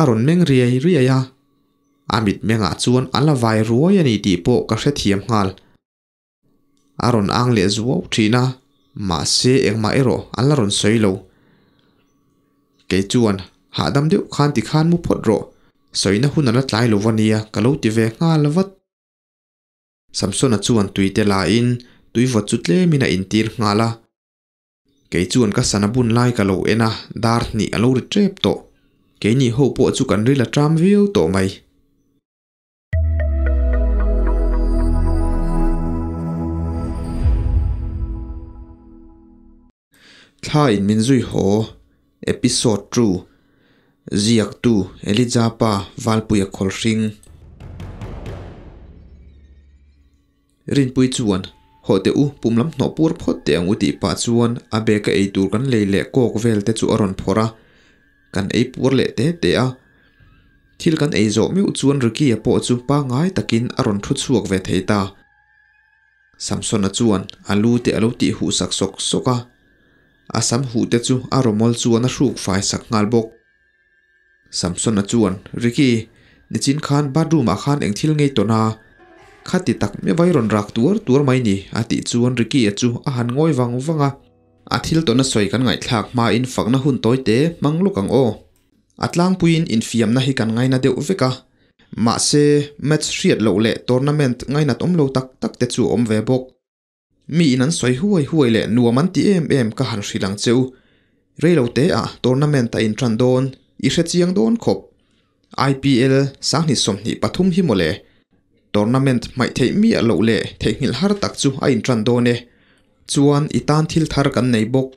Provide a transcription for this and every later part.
aron meng riai riai a amit menga chuan an la vai ruai ani ti po ka hre thiam ngal aron ang le zuo thina ma se Ma ero an la ron soilo ke chuan ha dam deuh khan ti khan mu phot ro soina hun ala tlai lo vania ka lo ti ve nga lawat samson a chuan tui te la in tui vot chut le mina in tir nga la ke chuan ka sanabun lai ka ena dar ni alo ri trep to cái nhị hậu bộ chú cần là tram viêu tổ mày. Tha in duy hồ, episode tru, ziak tu, elizabeth valpuya kol ring. Rin pui chuan, họ te u pum lam nọ pur phot te ang uti pa chuan, abe ka ei tur gan lei le kok vel te chu aron phora, kan ei pur le te te a thil kan ei zo mi u chuan riki a po chu pa ngai takin a ron thu chuak ve thei ta samson a chuan alu te alo ti hu sak sok soka a sam hu te chu a romol chuan a hruk fai sak ngal bok samson a chuan riki ni chin khan ba du a khan eng thil ngei to na khati tak me vai ron rak tuar tuar mai ni ati chuan riki a chu a han ngoi wang wanga athil to na soi kan ngai thlak ma in fak na hun toi te mangluk ang o atlang puin in fiam na hi kan ngai na deuh veka ma se match riat lo le tournament ngai na tom lo tak tak te chu om ve bok mi in an soi huai huai le nuam an ti em em ka han sri lang cheu rei lo te a tournament ta in tran don i hre chiang don khop IPL sang ni som ni pathum hi mole tournament mai thei mi a lo le thei ngil har tak chu a in tran don e chuan tan thil thar kan nei bok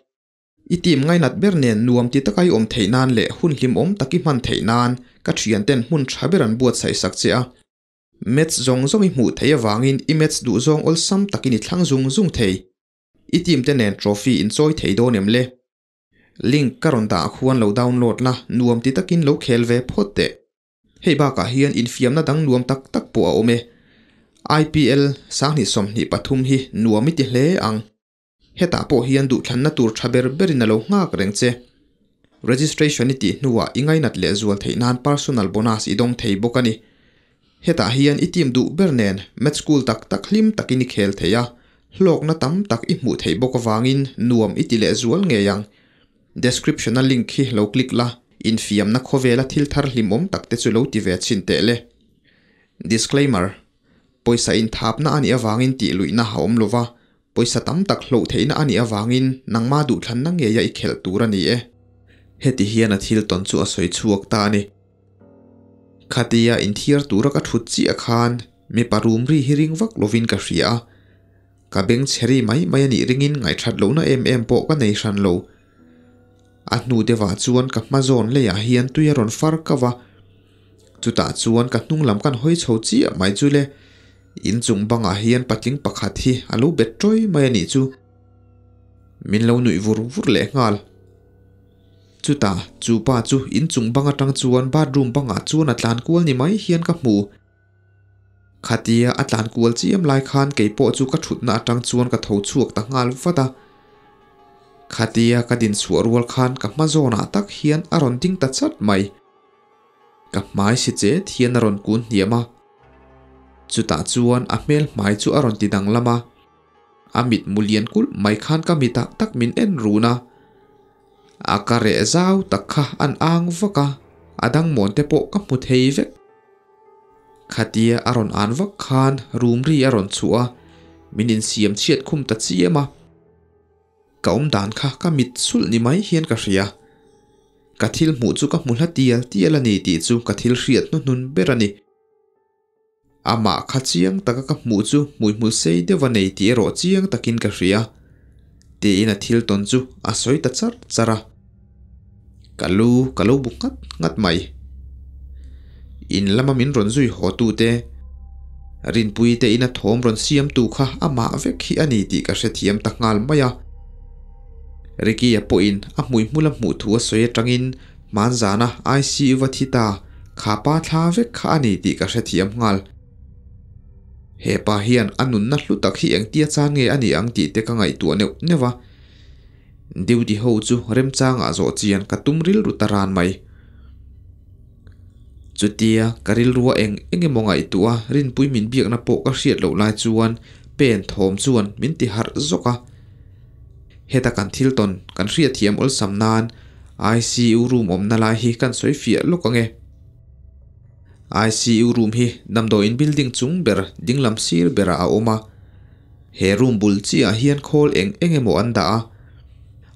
itim ngai nat ber nen nuam ti takai om theinan le hun hlim om taki man theinan ka thian ten hun thaberan buat sai sak che a mets zong zong i mu thei awangin image du zong ol sam takini thlang zung zung thei itim te nen trophy in choi thei do nem le link karon da khuan lo download la nuam ti takin lo khel ve phot te hei ba ka hian in fiam na dang nuam tak tak po a ome IPL sang ni som ni pathum hi nuam ti hle ang heta po hian du thlanna tur thaber berina lo ngak rengche registration nuo nuwa ngay nát le zual thei nan personal bonus idong thấy thei bokani heta ít itim du bernen met school tak tak hlim takini khel theya hlok na tam tak i hmu thei bok wangin nuam iti le nghe ngeyang description a link hi lâu click la in fiam na khovela thil thar hlimom takte chu lo ti ve chin te le disclaimer poisa in tháp anh vàng ani awangin ti luina haom lúa. พอสัตัมตักโลเทน่อันีาวางินนังมาดูทันนังเยียอเขลตูรันีเเฮติเฮียนัทิลตันสัวสวยชวกตานีคาเดียอินทีร์ตูรักทุจีอาคานมีปารูมรีฮิริงวักโลวินกาฟิากับเบงเชรีไม่ไม่ยันีริงินไงทัดโลน่าเอ็มเอ็มโปกันในชันโลอันนูเดวัดชวนกับมาซอนเลียเฮียนตุยรอนฟาร์กว่าจุดตาชวนกับนุ่งลำกันห้อยโชจีไม่จุเล in chung banga ah hian patling pakhat hi alo bet troi mai ani chu min lâu nui vur vur le ngal chu ta chu ba chu in chung banga tang chuan bathroom banga ah chuan atlan kual ni mai hian ka hmu khatia atlan kual chiam lai khan keipo chu ka thutna atang chuan cắt tho chuak ta ngal vata khatia cắt din suarwal khan ka ma zona tak hiền aron ding ta chat mai ka mai si che thian aron kun niama จุตาจวนอเมลหมายจุอรอนติดังละมาอามิดมุเลียนกุลไม่ขันก็มิตักตักมินเอ็นรูนะอาการเจ้าตักข้าอันอ้างวกะอาดังมอนเตโปกับมุเทเวกขัดเดียอรอนอ่านวกขานรูมรีอรอนชัวมินินเสียมเชียดคุมตัดเสียมาก้มดานข้าก็มิดสุลนิไม่เฮียนกเสียกะทิลหมูจุกับมุลฮัดเดียเตียลันีตีจุกะทิลเสียดนุนนุนเบรนี à ama kha chiang taka ka hmuh chu muihmu sei dewa nei ti erawh chiang takin ka hria te in a thil tawn chu a sawi char chara kalu kalu bu ngắt ngat mai in lama min ron rồi ho tu te rin pui te in a thom ron siam tu kha ama vek hi ani ti ka hre thiam ta ngal maya riki a po in a mui mulam mu thu a soya e tangin manzana icu vathita khapa thla vek kha ani ti ka hre thiam ngal hepa hian anun na hlu tak hi eng tia chan nge ani ang ti te ka ngai tu neu Điều duty hậu chú rem changa ah zo chian ka tumril ru taran mai chutia karil ruwa eng engemongai tua rin pui min biak na po ka hriat lâu lai chuan pen thom chuan min ti har zoka heta kan thil ton kan hriat thiam ol samnan ICU room om na lai hi kan soi fia nghe. ICU room hi namdo in building chung ber ding lam sir ber a oma he room bul chi a hian call eng mo an da.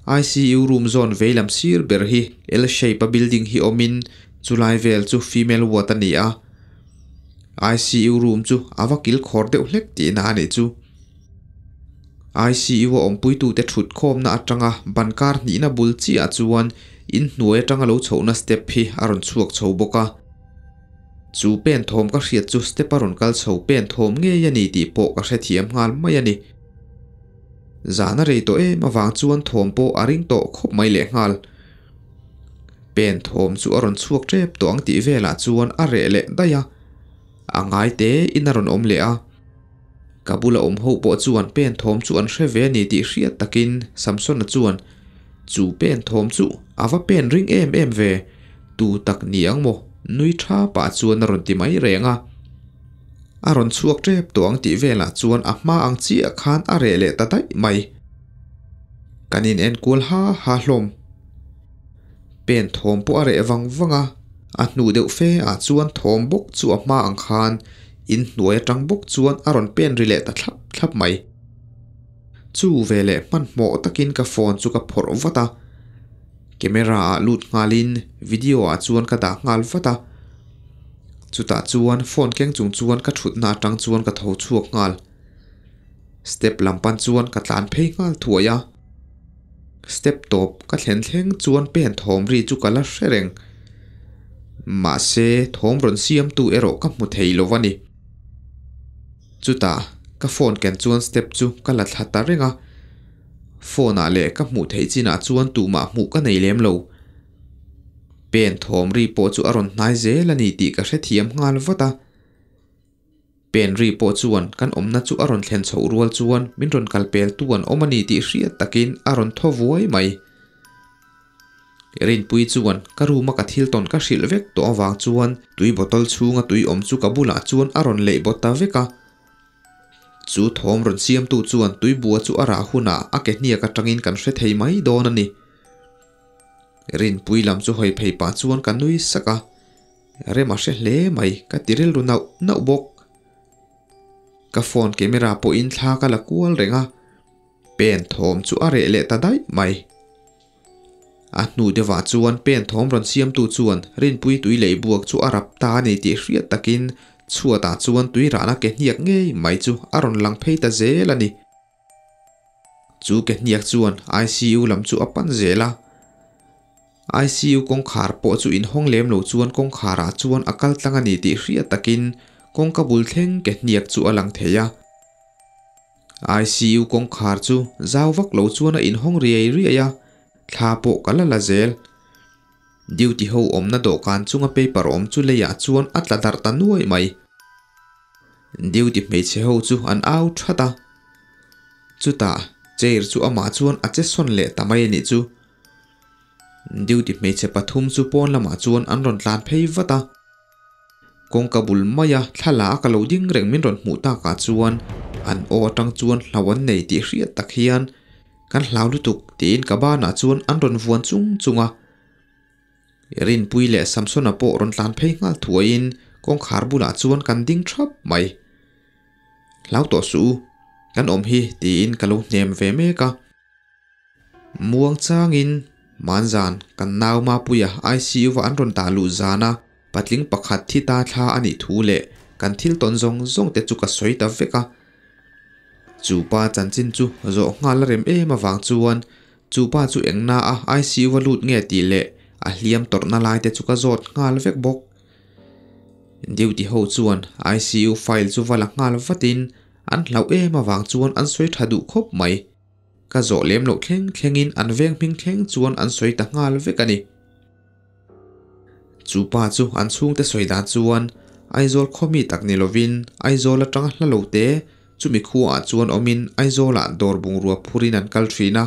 ICU room zone lam sir ber hi L shape a building hi omin chulai vel chu female ward ani a ICU room chu avakil khor deuh lek ti na ani chu ICU a ompui tu te thut khom na atanga bankar ni na bul chi a chuan in hnuai atanga lo chho na step hi aron chuak chho boka จูเป็นทอมก็เสียจูสเตปารุนกัลเสาเป็นทอมเงียนี่ตีโปก็เสีทียมงานไม่ยันนี่จานาเรตัวเอมาวางจวนทอมโปอาริงโตคบไม่เลงานเป็นทอมจูอรุนชวกเจ็บตัวอังตีเวลาจวนอาเรเละได้ยะอังไอเตอินารุนอมเละกบุลอมหูโปจวนเป็นทอมจอวนเชเวนีตีเสียตะกินซัมซอนจวนจูเป็นทอมจูอาวะเป็นริงเอ็มเอ็มเวตูตักเนียงโมนุยทาป่าจวนรุนติไม่เรงอ่ะอรชน่วกเจ็บตัวอังติเวลาจวนอับมาอังเจียคานอะไรเละตาไตไม่กันินเอ็นกูลฮาฮาลมเป็นทอมปุอะไรวังวังอ่ะอันนูเดวเฟอาจวนทอมบกจวนมาอังคานอินหน่วยจังบกจวนอรณนเป็นริเลตาทับทับไม่จู่เวเลมันหมอตะกินกับฟอนจุกับพรวัตา camera a lut ngalin video a chuan ka dah ngal vata chuta chuan phone keng chung chuan ka thut na tang chuan ka tho chuak ngal step lampan chuan ka tlan phei ngal thuaya step top ka thlen thleng chuan pen thom ri chu kala hrengreng ma se thom ron siam tu ero ka hmu thei lovani chuta ka phone ken chuan step chu kala thla ta renga phone à lệ các mũ thấy chi na chuan tu mà mũ cái này lem lâu pen thom ri po chu aron nai ze la ni ti ka se thiam ngal vota pen à. ri po chuan kan omna chu aron thlen chho rual chuan min ron kal pel tuan omani ti à hria takin aron tho vuai mai rin pui chuan karu ma ka thil ton ka hril vek to awang chuan tui bottle chhunga tui om chu ka bula chuan aron lei botta veka จู่ทอมรุนเซียมตูจวนตุยบัวจู่อาราหุน่าอาเกนี่กระจังอินกันเฟทเฮยไม่ดอนันนี่รินปุยลำจู่หอยไผ่ปานจวนกันนุยสกะเรมาเชลเล่ไม่กัดติเรลรุนเอาหน้าบกกัฟอนเกมิราปุยอินทากะละกัวเรงอะเป็นทอมจู่อะเรเละตาได้ไม่อาหนูเดว๋ยวจวนเป็นทอมรอนเซียมตูวจวนรินปุยตุยเลยบวกจู่อารับตาในที่เรียตะกิน chua ta chuan tui ra na ke hiak nge mai chu aron lang phei ta zela ni chu ke hiak chuan ICU lam chu apan zela ICU kong khar po chu in hong lem lo chuan kong khara chuan akal tlanga ni ti hria takin kong ka bul theng ke hiak chu alang theya ICU kong khar chu zaw vak lo chuan in hong riai riaya à. tha po kala la zel điều duty ho om na dawhkan chunga paper om chu leia chuan atla dar ta nuai mai duty hmeichhe ho chu an au thata chuta chair chu ama chuan ache son le tamai ni chu duty hmeichhe pathum chu pon lama chuan an ron tlan phei vata kongka bul maya thala akalo ding reng mình ron hmu ta ka chuan an o atang chuan hlawan nei tih hriat tak hian kan hlau lutuk tin ka bana chuan an ron vuan chung chunga à. รินปุยเล่ซัมซอนอโปรอนทานเพ่งลทัวอินกองขาบุลาชวนกันดิ้งทับไม่เล้าต่อสู้กันอมฮีตีอินกันลุกเนมเวเมกะม่วงจางอินมันจานกันนาวมาปุยไอซี่าวันรอนตาลูจานะปัดลิงปักหัดที่ตาทาอันอีทูเล่กันทิลตอนซงซงเตจุกสวยตาเวกะจูป้าจันจินจูโจงานลเรมเอมาวางจวนจูป้าจูเอ็งนาไอซีวลุดเงียตีเล่ a hliam torna lai te chuka zot ngal vek bok duty ho chuan ICU file chu wala ngal vatin an hlau em awang chuan an soi thadu khop mai ka zo lem lo thleng thlengin an veng ping thleng chuan an soi ta ngal vek ani chu pa chu an chung te soi da chuan aizol khomi tak ni lovin aizol atang hla lo te chumi khuwa chuan omin aizola ah dor bungrua phurin an kal thina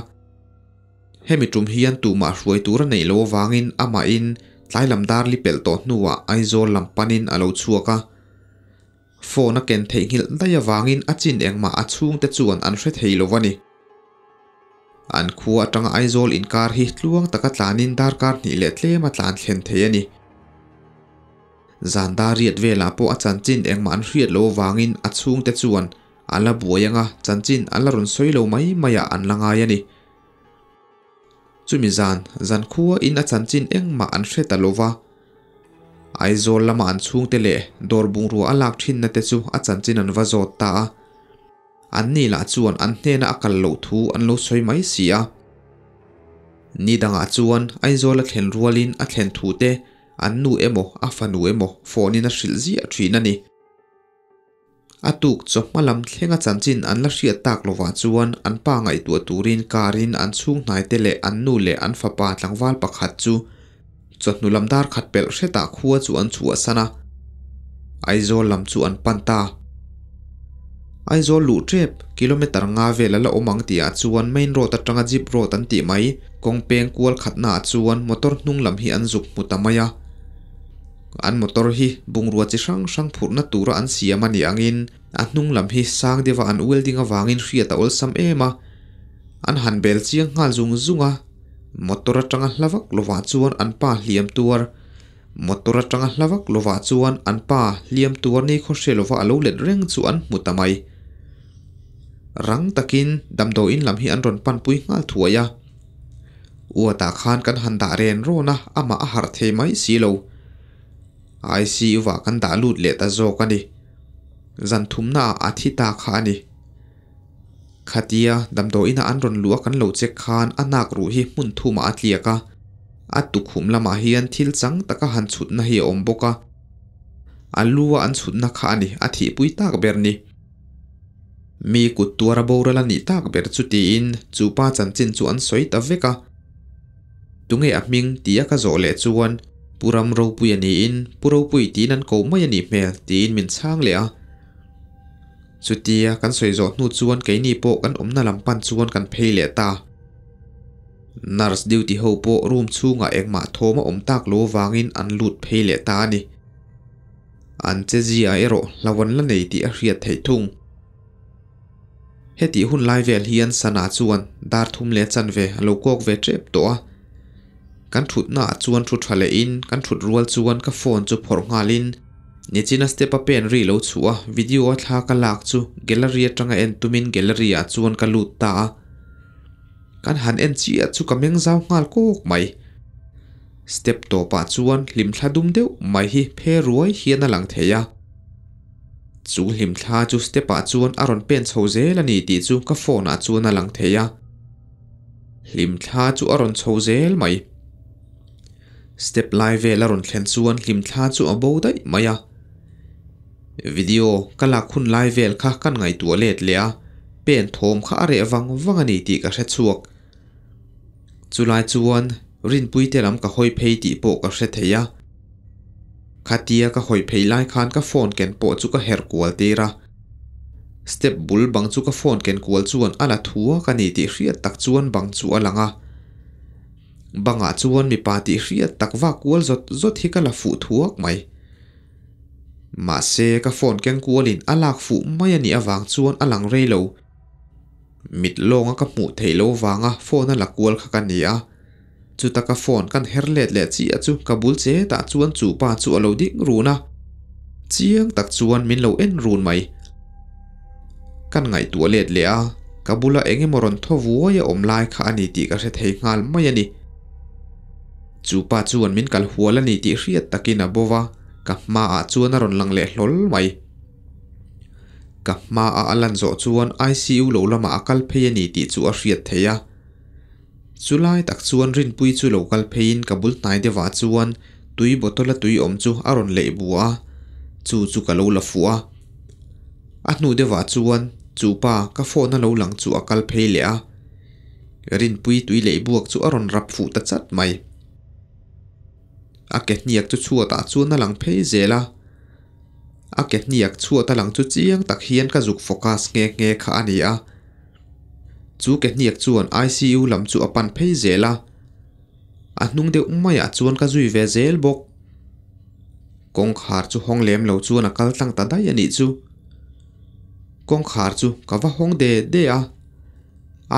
hemi trum hian tu ma ruai tur nei lo wangin ama in tlai lamdar li pel to nuwa ah, aizol lampanin alo chuaka phone a ken thei ngil daya wangin achin engma achung te chuan an hre thei lowani an khu atanga aizol in kar hi tluang taka tlanin dar kar ni le tle ma tlan thlen thei ani zanda riat vela po achan chin engma an hriat lo wangin achung te chuan ala buayanga chanchin ala run soilo mai maya an langai ani zu misan san kur in azanzin eng ma anschetter lowa ai zo lama anzung tele dor bung ru alak thin na te chu azanzin an wazo ta an ni la chuan an hne na akal lo thu an lo soi mai sia ni dang a chuan ai zo la khen rualin a khen thu te an nu emo a fa nu emo phone na shil zi a thina ni atuk chawhma lam thlenga chanchin an la hriat tak lova chuan an pa ngai tua turin karin an chhung hnai te le an nu le an fapa tlangwal pakhat chu lam dar chawhnu lamdar khatpel hreta khuwa chu an chua sana aizol lam chu an panta aizol lu trep kilometer nga vel ala omang tia chuan main road atanga jeep road an ti mai kongpeng kual khatna chuan motor hnung lam hi an zuk mutamaya an motor hi bungrua chi hrang hrang phurhna tura an siam ani angin a hnung lam hi sang dewa an welding awangin hriat a awlsam em a an han bel chiang ngal zung zunga motor atanga hlawak lova chuan an pa hliam tuar motor atanga hlawak lova chuan an pa hliam tuar nei kho hre alo let reng chu an mutamai rang takin damdo in lam hi an ron pan pui ngal thuaya uata khan kan handa ren rona ama a har thei mai silo ไอ c ีว่ากันตาลุดเละตาโจกันดีจันทุมนาอาทิตาขานี่ขัดยาดำโดอินาอันรนลัวกันเหลาเจคานอันนักรู้ฮิมุนทูมาอัตเลียกะอัตุขุมละมาเฮียนทิลจังตะกันสุดนะเฮอมบกะอันลัวอันสุดนาขานี่อาทิปุยตากเบรนี่มีกุตัวระโบระลันีตากเบรจุดีอินจูป้าจันจินจวนสวยตะเวกะตุงเออมิงตียกะโจเลจวนปูรำเราปุยนีอินปูรูปุยตีนั้นก็ไม่ยันีเมลตีนมินช่างเลยอสุดที่กันสวยจอดนูจวนไกนีโปกันอมน่าลำปันจวนกันเพลเลตานาร์สดิวที่เฮาโปรูมชูงาเอกมาโทมาอมตากโลวางินอันลุดเพลเลตานี่อันเจจีเอโรล้วันละในที่เรียดไททุงเฮติหุ่นไลเวลเฮียนสนาจวนดาร์ทุมเลจันเวโลกอกเวเจ็บตัวกันถุดหน้าชวนถุดทะเลอินกันถุดรัวชวนกับฟอนจูพอร์งาลินนี่จีนัสเตปเป็นรีโลชัววิดีโอท่ากัลักจูแกลเลอรี่จังเอ็นตุมินแกลเลอรี่ชวนกันลุตตากันหันเอ็นจีอจูกับเมงสาวงาลกูไหมสเตปปต่อปะจวนลิมทาดุมเดียวไม่ฮิเพรวยเฮียนหลังเทียจูลิมทาจูสเตปปะจวนอารอนเป็นโซเซลนี่ตีจูกับฟอนอาจวนหลังเทียลิมทาจูอารอนโซเซลไหมสเตปไลเวลารอนเขนส่วนลิมท่าจู่อับได้ไหมยะวิดีโอกลักคุณไลเวลค่ากันไงตัวเล็ดเลียเป็นทอมค่าเรียวังวังนี้ตีกัะเช็ดสวกจู่ไลายจวนรินปุยเตลำกับหอยเพยตีโปกัะเช็ดเฮียคาเตียกับหอยเพยไลคานกับฟอนเกนโปจุกับเฮร์กัวตีระสเตปบุลบังจุกับฟอนเกนกัวจวนอะไรทัวกันนี่ตีเรียตักจวนบังจูอะไรงะบางอาจวนมีปาติเรียตักว่ากัวจดจดที่กนละฟูทวกไหม มาเซกฟฝนแกงกัวลินอลากฟูไม่ยนี่อวางจวนอลังเรโลมิดลงกับหมูเทโลวางอ่ะฝนนั่นละกัวขกันนี่อ่ะจุตะกฟฝนกันเฮรเลดเลดจีอ่จุกับุลเจตะจวนจูปาจูอโลดิรูนะเจียงตักจวนมินโลเอ็นรูนไหมกันไงตัวเลดเลีย่กับุละเองมรนทวัวยอมลายขะอันิติกะเสถเฮงานไม่ยนี่ chú chú chupa chuan min kal hual ani tih hriat takin bò va cả ma a ah chú an rawn lang leh hlol mai ma hma ah a alan chú an ICU lâu lắm lo lama ah a kal chú an tih thế ya chú lại chulai chú an rin chú lâu pui chu lo kal phein kabul hnai dewa chuan tui botol a tui om chu a chú chú cả lâu chu ka lo la fua a hnu dewa chuan chupa ka phone a lo lang chu a kal phei leh a rin pui tui leh buak chú a rawn rap fu tất chat mai à ke niak chu chua ta chu na phê phei zela à ke niak chua ta lang chu chiang tak hian ka zuk focus nghe nge kha ani a chu ke niak chuan ICU làm lam phê apan phei à nung hnung deuh mai a chuan cả zui ve zel bốc con khar chu hong lem lâu chuan a kal tlang ta dai ani chu kong khar chu ka va hong de de à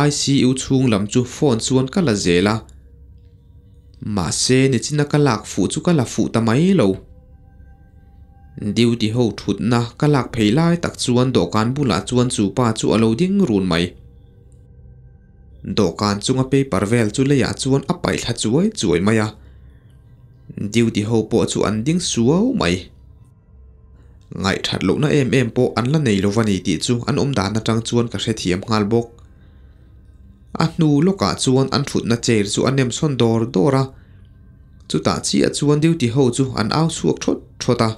ICU chung lam chu phone chuan kala zela mà xe này chỉ là cái lạc phụ chú cái lạc phụ ta mấy lâu điều đi hậu thụt na cái lạc phải lại tắc chuan đồ can bu là chuan chú ba chú alo điên run mày đồ can chung a paper vel chú lấy à áp bảy là chuối chuối mày à điều đi hậu bỏ chú ăn điên suấu mày ngại thật lỗ na em em bỏ ăn là này lâu vani tí chú ăn ôm đá na trăng chuan cả xe thiếm ngal bốc anh lúc a hnu lawkah chuan an thutna cher chu an nem sawn dawr dawr a chutah chi a chuan duty ho chu an au suak thot ta, a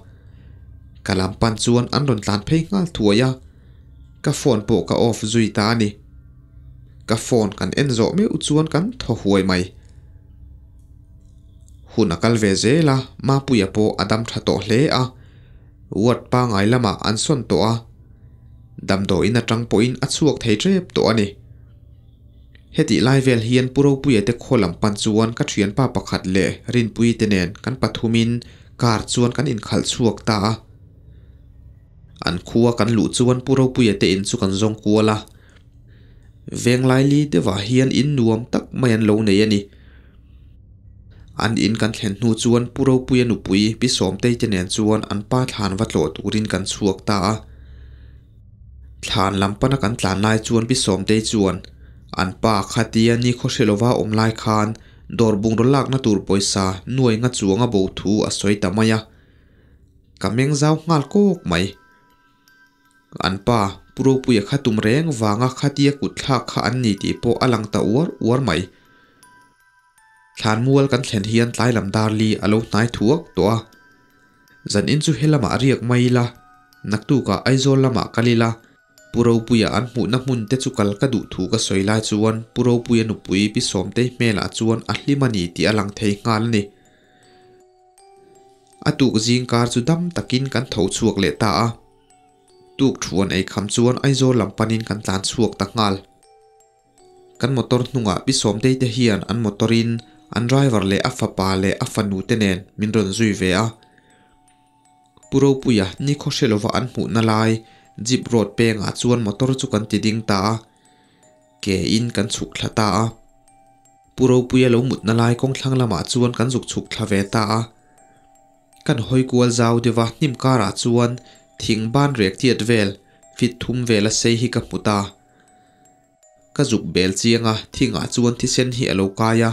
kalam pan chuan anh đồn tan phei ngal thua ya, ka phone pawh ka off zui ta ni ka phone kan en zawh meu chuan kan tho huai mai hun a về ve zela mà bây giờ adam tha to hle a wat pa ngai lama anh son to a đam do in a tang po in a chuak thei trep to ani เฮติไลเวลเฮียนปุโรปุยเตโคลำปันชวนกัดเฉียนป้าประคัดเละรินปุยเตเนนกันปัทุมินกาดชวนกันอินขัดชวกตาอันคัวกันหลุชวนปุโรปุยเตอินสุกันจงกัวละเวงไลลีเดว่าเฮียนอินรวมตักไม่ยันลงเนียนีอันอินกันเห็นหูชวนปุโรปุยนุปุยพิสมเตจเนนชวนอันป้าทานวัดโหลดรินกันชวกตาทานลำปนกันทานนายชวนพิสมเตชวน an pa khati ani khoselova omlai khan dorbung rolak na tur poisa nuai nga chuanga bo thu a soi tamaya kameng zau ngal kok mai an pa puro puya khatum reng wanga khatia kutla kha an ni ti po alang ta war war mai thlan mual kan thlen hian tlai lam dar li alo nai thuak to zan in chu helama ariak mai la naktu ka aizol lama kalila puropuya an mu na mun te chu kal ka du thu ka soilai chuan puropuya nu pui pi som te mela ah chuan a hlimani ti alang thei ngal ni atuk jing kar chu dam takin kan tho chuak le ta a tuk thuan ei kham chuan aizo lampanin kan tlan chuak ta ngal kan motor hnunga pi som te te hian an motorin an driver le afa pa le afa nu te nen min ron zui ve a puropuya ni khoshelova an mu na lai jeep road peng a chuan motor chu kan ti ding ta a ke in kan chuk thla ta a puro puya lo mut na lai kong thlang lama chuan kan zuk chuk thla ve ta a kan hoi kual zau dewa hnim kara chuan thing ban rek tiat vel fit thum vela sei hi ka puta ka zuk bel chianga thinga chuan thi sen hi alo kaya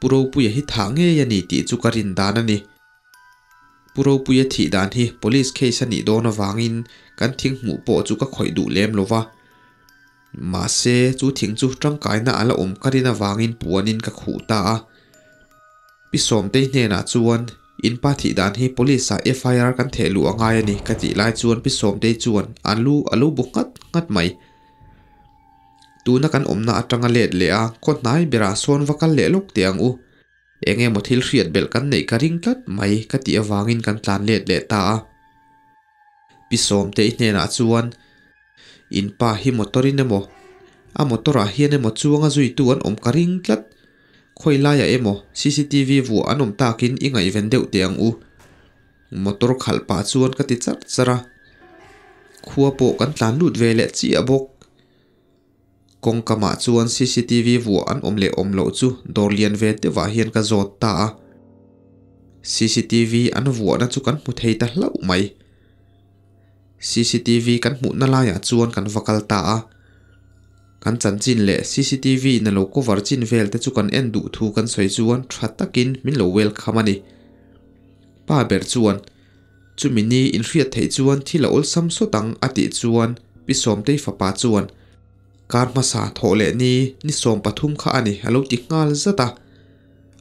puro puya hi tha nge yani ti chu karin dan ani ปุโรปุยถีดานที่ตำรวจเคสนี้โดนวางอินกันทิ้งหูโปอจุก็คอยดูเล่มลวะามาเสียจู่ทิ้งจู่จังไก่น่าอัลอมกันนวางอินปวนินกับหูตาพิสมเตนเนนจวนอินปาทีดานที่ตำรวจสาเอฟไอร์กันเทลัวง่ายนี่กันจีไลจวนพิสมเตจวนอันลู่อันลู่บุกงัดงัดไหมตัวนักการอมน่าจังเล็ดเลียคนไหนเบราส่วนว่ากันเล็ลูกเตียงอู eng emaw thil hriat belh kan neih ka cắt tlat cắt ka tih in kan tlan liệt leh ta a pisawm te i hnenah chuan inpa hi motorin emaw a motorah hian emaw chuanga zui tu an awm ka ring tlat khoi laia emaw CCTV vu an awm takin i ngaih ven deuh te tiếng u motor khalh pa chuan ka ti char chara khua pawh kan tlan lut về leh chi a bốc kong kama chuan CCTV vua an om le om lo chu dor lian ve te wa hian ka zot ta CCTV an vua na chu kan mu thei ta hlau mai CCTV kan mu na la ya chuan kan vakal ta a kan chan chin le CCTV na lo cover chin về te chu kan en đủ thu kan soi chuan tha takin min lo wel khamani pa ber chuan chumini in riat thei chuan thila ol sam sotang ati chuan pisom te fapa chuan การมาสาโหเลนี้นิสมปทุมข้าอันนี้ฮรลโหลิกงาลซะตา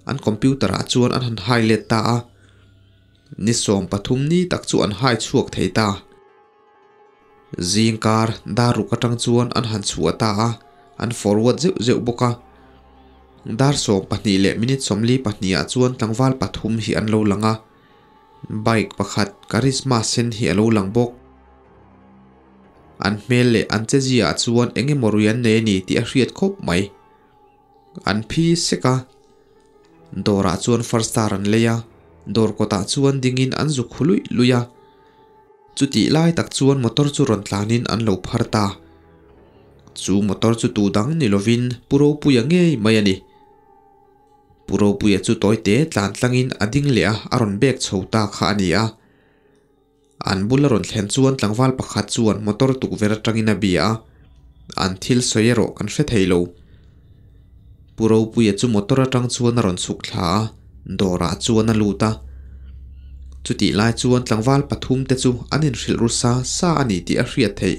อันคอมพิวเตอร์อาจวนอันหันไฮเลตตานิสมปทุมนี้ตักชวนไฮชวกเทตาจิงการดารุกตังจวนอันหันชัวตาอันฟอร์เวดเจ้าเจ้าบุกะดาร์สมปนีเลมินิสมลีปนีอาจวนตังวาลปทุมฮีอันโลลังะไบค์ประคัดคาริสมาเซนฮีอันโลลังบก an hmel le an che zia a chuan engemaw rian nei ni tih a hriat khawp mai an phi seka dawrah chuan farstar an leia dawr kawtah chuan dingin an zuk khului luia chu tih lai tak chuan motor chu rawn tlanin an lo phar ta chu motor chu tu dang ni lovin puro puya ngei mai ani puro puya chu toite tlan tlangin ading leh a aron bek chhota kha ania an bularon thlen chuan tlangval pakhat chuan motor tukverh atangin a bia an thil sawi kan hre thei lo puropui a chu motor atang chuan a rawn suk thla dawrah chuan a lut chuti lai chuan tlangval pathum te chu anin hrilh rusa sa ani ti a hriat thei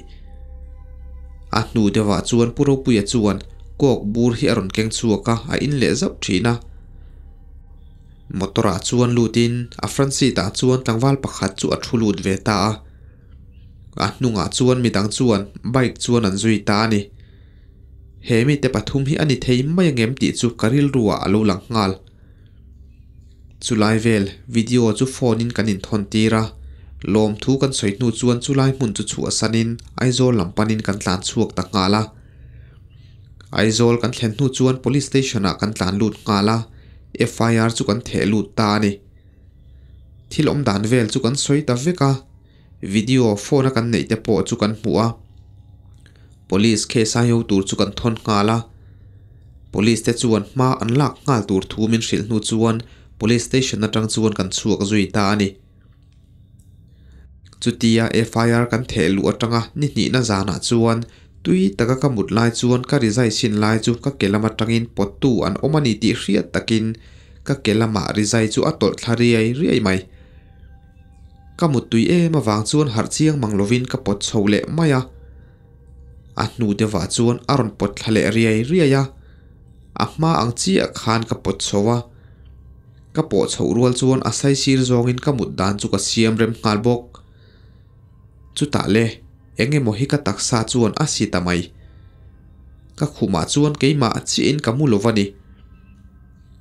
a hnu dewa chuan puropui a chuan kok bur hi aron keng chuaka a in leh zauh thin a มตระจวนลูดินอฟรันซีตาจวนตังวัลปักขัดจูอัทุลูดเวตาอันนุงอาจวนมีตังชวนใบกวนอันจุยตาเนี่เฮมีแต่ปฐุมฮิอันนี้เทยไม่ยังเอ็มติจูกริลรัวลูหลังงาลจุไลเวลวิดีโอจูโฟนินกันอินทอนตีระลมทุกันสวยนูชวนจุไลมุนจุชัวสันินไอโซลลำปานินกันตานชวกตักงาละไอโซลกันห็นนูชวนพ o l i สเตชันอ o n กันตานลูดงาละ FIR จุกันเทลุตานี่ที่ลมด่านเวลจุกันสวยตาเวกาวิดีโอโฟนกันไหนแต่ปอจุกันหัว police เคสายตูจุกันทนงาละ police แต่จวนมาอันลักงาตูทูมินสิลนูจวน police station นั่งจวนกันชัวกจุยตานี่จุดที่ FIR กันเทลุอัตรงะนี่นี่น่าจานาจวน tuy taka ka mut lai chuan ka rizai sin lai chu ka kelama tangin pot tu an omani ti hriat takin ka kelama rizai chu atol thlari ai ri ai mai ka mut tui em awang chuan har chiang manglovin ka pot chhole maya a nu de wa chuan aron pot thlale riai ai ri aya a ang chi a khan ka pot chowa ka po chho rual chuan a sai sir zongin các mut dan chu ka siam rem ngal bok chu ta le enge mohika taksa chuan a si tamai ka khuma chuan keima chi in kamu lovani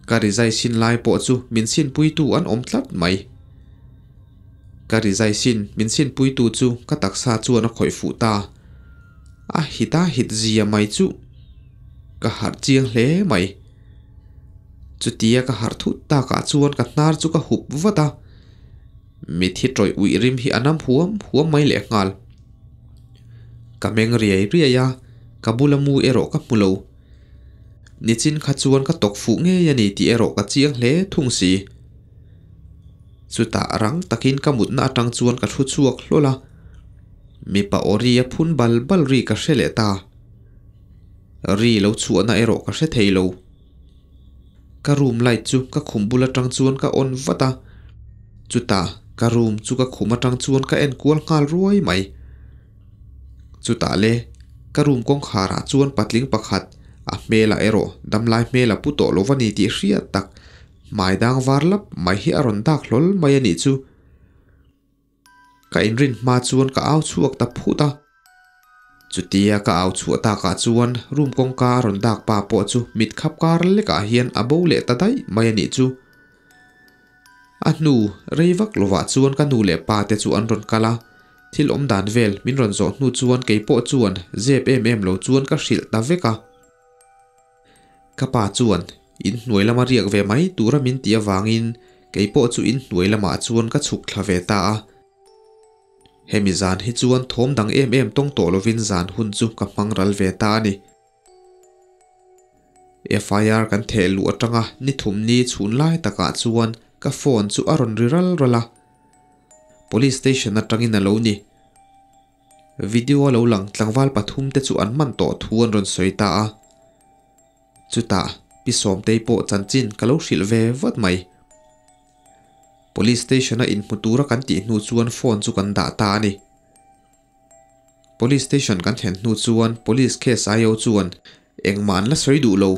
ka rizai sin lai po chu min sin puitu an om tlat mai ka rizai sin min sin puitu chu ka taksa chuan a khoi fu ta a hita hit zia mai chu ka har chiang hle mai chutia ka har thu ta ka chuan ka hnar chu ka hup vata mi thi troi ui rim hi anam huam huam mai le ngal กะเมงเรียรียยากบุลมูเอโรกับมุโลนิจินขจวนกบตกฝงเงยนี่ที่เอโรกับเจียงเลทุ่งสีสุดตารังตะกินกบมุดนาตังจวนกับชุดชวกโลละมีปะโอรียพุนบัลบัลรีกับเชเลตารีเลวชวนนาเอโรกับเชเทโลกะรูมไลจุกับขุมบุลตังจวนกบออนวตาจุตากะรูมจุกับขุมตังจวนกับเอ็นกวนกาลรวยไหม chu ta le karum kong khara chuan patling pakhat a mela ero damlai mela puto lovani ti hria tak mai dang varlap mai hi aron dak lol mai ani chu ka inrin ma chuan ka au chuak ta phuta chutia ka au chu ta ka chuan con kong ka ron dak pa po chu mit khap kar le ka hian abo le ta dai mai ani chu anu reivak lova chuan ka nu le pa te chu an ron kala ที่ลมดานเวลมินรอนโจนูจวนเกยโปจวนเจฟเอ็มเอ็มโลจวนก็สิลตาเวกะกะป่าจวนอินหน่วยละมาเรียกเวไหมตัวระมินเตียวางอินเกยโปจูอินหน่วยละมาจวนก็ฉุกทาเวตาเฮมิซานฮิจวนทอมดังเอ็มเอ็มต้องโตโลวินซานหุ่นจุกับมังรัลเวตานี่เอออฟไาร์กันเทลัวจังอ่ะนิทุมนี้ชุนไล่ตะกาจวนกับฟอนสูอารอนริรัลรละ police station atangin alo ni video alo lang tlangwal pathum te chu an man to thuan ron soita a chuta pisom te po chanchin kalo hril ve vat mai police station a in mutura kan ti hnu chuan phone chu kan da ta ni police station kan hen hnu chuan police case ayo chuan engman la soi du lo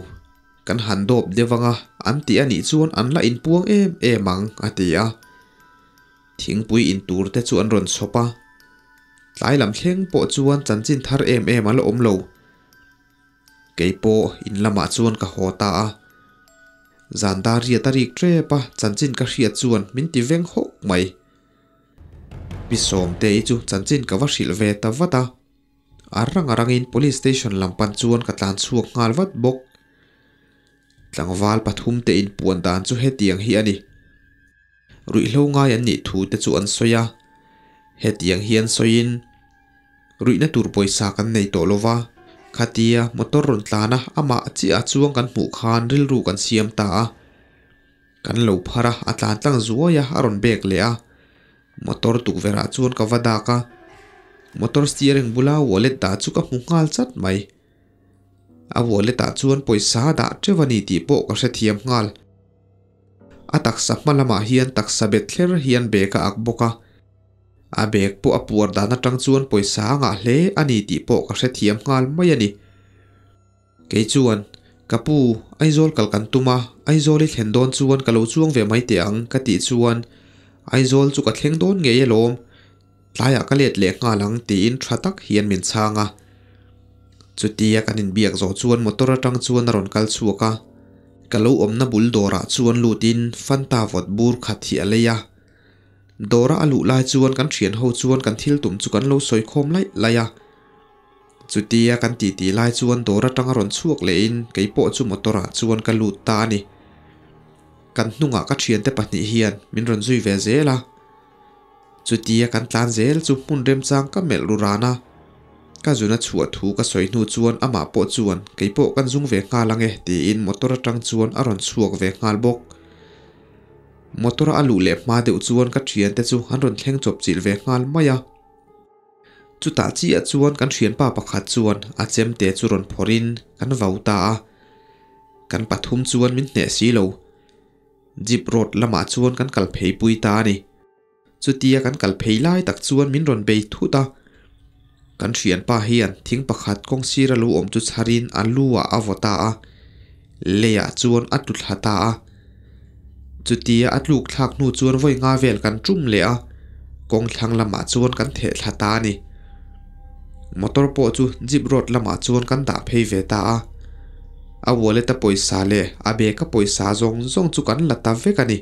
kan handop dewanga anti ani chuan an la in puang em emang atia thing pui in tur te chu an ron sopa tlai lam thleng po chuan chanchin thar em em al om lo keipo in lama ah chuan ka hota a zanda ria tarik trepa chanchin ka hria chuan min ti veng hok mai pisom te chu chanchin ka vasil ve ta vata arang in police station pan chuan ka tlan chuak ngal wat bok tlangwal pathum te in puan dan chu he tiang hi ani รุยเล่าง่ายอันนี้ถูแต่จวนสอยาเหตียงเฮียนสอยินรุยนั่นตุรปอยสากันในตัวลวะขัดียมอตอร์รนตานะอามาจีอาจวงกันหมู่คานริลรูกันเสียมตากันเหลวพาระอัตานตั้งจัวยะอรอนเบกเลียมอตอร์ตุกเวราจวนกับวดากะมอตอร์สตีเร่งบุลาวอลเลตตาจุกับมุงาลจัดไหมอาวอลเลตตาจวนปอยสาดาเจวันีตีโปกับเสถียมงาล a taksa hmalamah hian taksa bet thler hian bag a ak bawk a a bag pawh a puar dahna tang chuan pawisa anga hle ani tih pawh ka hre thiam ngal mai ani ke chuan kapu aizol kalkan tuma aizoli don chuan kalo chuang ve mai te ang ka ti chuan aizol chu ka thlengdon nge ye lawm tlaiah ka let le nga lang tiin tha tak hian min changa chutia kan in biak zo chuan motor atang chuan a rawn kal chuaka kalau omna bul dora chuan lutin fanta vot bur khathi aleya dora alu lai chuan kan thian ho chuan kan thil tum chu kan lo soi khom lai laya chutia kan ti ti lai chuan dora tanga ron chuak lein keipo chu motora chuan kan lu ta ni kan hnunga ka thian te pahnih hian min ron zui ve zela chutia kan tlan zel chu hmun rem chang ka mel rurana ka zuna chua thu ka soi nu chuan ama po chuan keipo kan zung ve nga lange ti in motor atang chuan aron chuak ve ngal bok motor alu le ma deuh chuan ka thian te chu an ron thleng chop chil ve ngal maya chuta chi a chuan kan ba pa pakhat chuan a chem te chu ron phorin kan vauta a kan pathum chuan min hne si lo jeep road lama chuan kan kal phê pui ta ni chutia kan kal phê lai tak chuan min ron bei thu ta กันเชียนป้าเฮียนทิ้งประคัดกองซีรลูอมจุดฮารินอันลัวอาวตาเลียจวนอัดุดหาตาจุดเดียอัดลูกทากนูจวนไว้งาเวลกันจุ่มเลียกองทางละหมาจวนกันเถิดตานี่มอเตอร์ปอจูจิบรถละหมาจวนกันด่าเพยเวตาอาวัวเลตป่วยสาเลอาเบก็ป่วยซาจงจงจุกันละตาเวกันนี่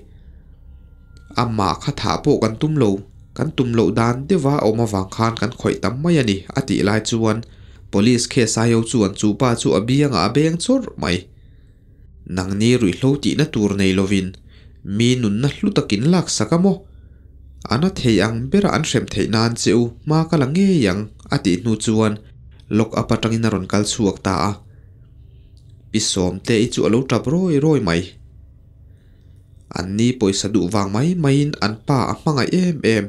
อามาคาถาปอกันตุ้มลูกันตุ่มโลดานเดว่าออกมาวางคานกันข่อยตั้มไม่ยันนีอติาลจวนตำรวจเคสายจวนจูป้าจูอเบียงอาเบียงชดไม่นางนี้รุ่ยโลตีนตูรในโลวินมีนุนนะลุตะกินลักสักมออันนั้นเทียงเบรอันเสมเทนานเจ้ามากลังเงียงอติหนูจวนลกอปะตังินรอนกัลสวกตาปิสอมเตอจูอลูตับร้อยรอยไม่อันนี้ปอยสะดุวางไหมไม่นอันป้าอัมมังไอเอ็มเอ็ม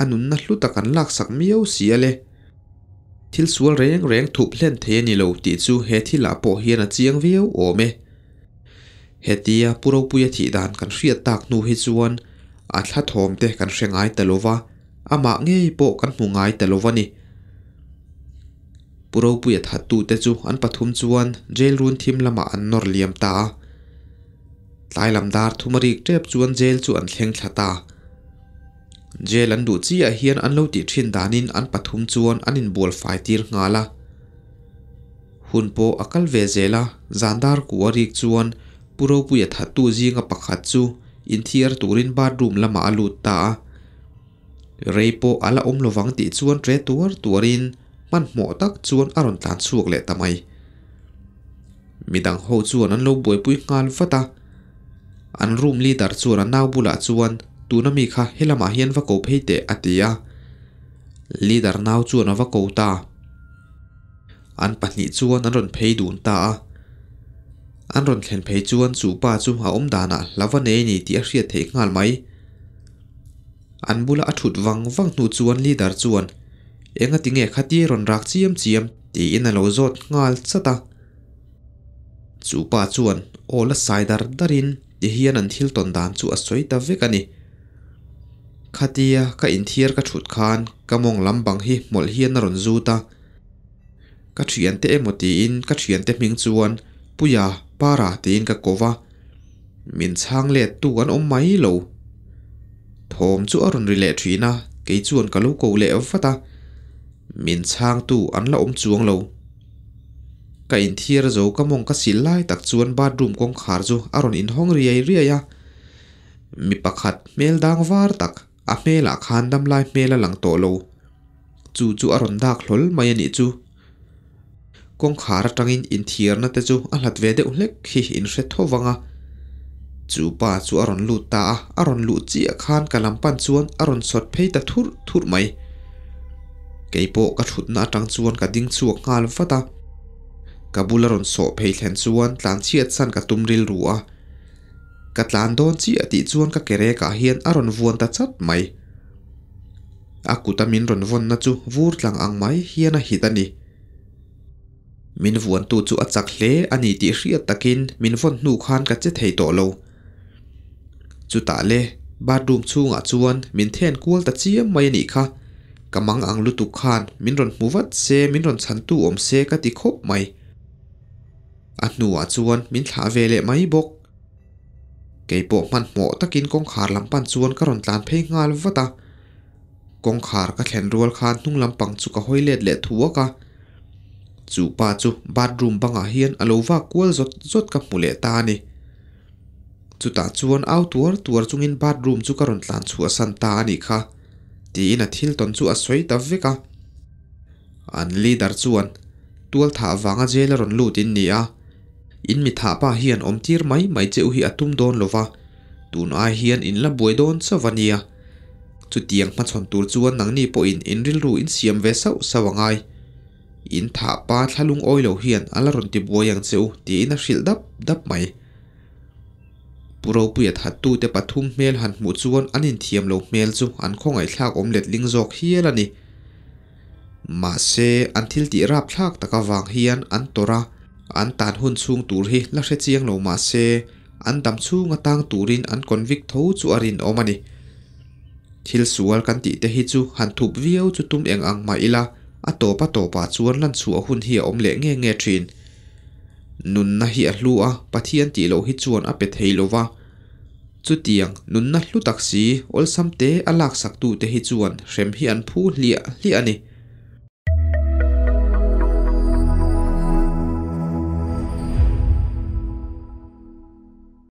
อนุนัดลุตะกันลักสักมิเวเสียเลยทิลสวลแรงแรงถูกเล่นเทนิโลติดจูเฮที่ลาโปเฮนจียงวิเอโอมเฮตียปุโรปุยทีดานกันเสียตากนูฮิจวนอัลทัทอมเตกันเชงไอเตโลวาอามาเงยโปกันหูงไอตโลวานีปุโรปุยทัดตูเตจูอันปฐุมจวนเจลรุนทิมละมาอันนอร์เลียมตาไตลำดาร์ทุมาริกเรีบจวนเจลจวนเชงชะตา jail an du chi à ăn hian an lo ti thin danin an pathum chuan an in bol fai tir ngã la hun po akal à ve zela zandar ku arik à chuan puro pu ya thatu zinga pakhat chu in thiar er turin bathroom lama alu ta reipo ala om lovang ti chuan tre tuar er tuarin man mo tak chuan aron tlan chuak le tamai midang ho chuan an lo boi pui ngal fata an room leader chuan an naw bula chuan tu na mi kha helama hian va ko phei te atia leader nau chu na va ko ta an pahni chuan an ron phei dun ta a an ron thlen phei chuan chu pa chu ha om dana lava nei ni ti a hria thei ngal mai an bula a thut wang wang nu chuan leader chuan enga tinge khati ron rak chiam chiam ti in a lo zot ngal chata chu pa chuan ola saidar darin ti hian an thil ton dan chu a soita vek ani khatia ka inthiar ka thut khan ka mong lambang hi mol hian na ron zu ta ka thian te emoti in ka thian te ming chuan puya para te in ka kova min chang le tu an om mai lo thom chu arun ri le thina ke chuan ka lo ko le vata min chang tu an la om chuang lo ka in thiar zo ka mong ka sil lai tak chuan bathroom kong khar chu aron in hong riai riai a mi pakhat mel dang var tak a mela khan dam lai mela lang to lo chu chu aron dak hlol mai ani chu kong khara tangin in thier na te chu a lat ve de ulek hi in re tho wanga chu pa chu aron lu ta aron lu chi a khan kalam pan chuan aron sot phei ta thur thur mai keipo ka thut na tang chuan ka ding chu ngal fata kabularon so phei thlen chuan tlan chiat san ka tumril ruwa กัดลานโดนจีอติจวนกักเกเรกาเฮียนอรอนวันตัดชัดไหมอากุตมินรอนวันนัจูวูร์ลังอังไหมเฮียนะฮิตันีมินวันตูจูอัดจักเลอันนี้ติเรียตะกินมินวันนูคานกัดเจไเฮตโลจูตาเล่บาดูมชูงอาจวนมินเทียนกัวตัดเชียมไม่นี่ค่ะกำมังอังลุตุคานมินรอนมูวัดเซมินรอนสันตุอมเซกติคบไหมอันนัวจวนมินถาเวเล่ไม่บก cái bộ man mộ takin kong khar lam pan chuan karon tlan phei ngal vata kong à. khar ka thlen rual khan hnung lam pang chu ka hoilet le thuaka chu pa chu bathroom banga hian alova à kual zot zot ka mule ta ni chu ta chuan au tuar tuar chungin bathroom chu karon tlan chu san ta ni kha ti in a thil ton chu a soi ta veka an leader chuan tual tha wanga jailer on lut in ni a in mi tha pa hian om tir mai mai cheu hi atum don lova tun ai hian in la buai don savania chu tiang ma chhon tur chuan nang ni po in enril ru in siam ve sau sawangai in tha pa thalung oi lo hian ala ron ti buaiang cheu ti in a hril dap dap mai puro puya tha tu te pathum mel han mu chuan in thiam lo mel chu an ai thlak om let ling jok hiel ani ma se an thil ti rap thlak taka wang hian an tora an tan hun chung tur hi la hre chiang lo ma se an dam chu nga tang turin an convict tho chu arin omani thil sual kan ti te hi chu han thup viau chu tum eng ang ma ila a topa topa chuan lan chu a hun hi om le nge nge thin nun na hi a hlu a pathian ti lo hi chuan a pe thei lova chu tiang nun na hlu taksi ol sam te a lak sak tu te hi chuan hrem hi an phu hlia hlia ani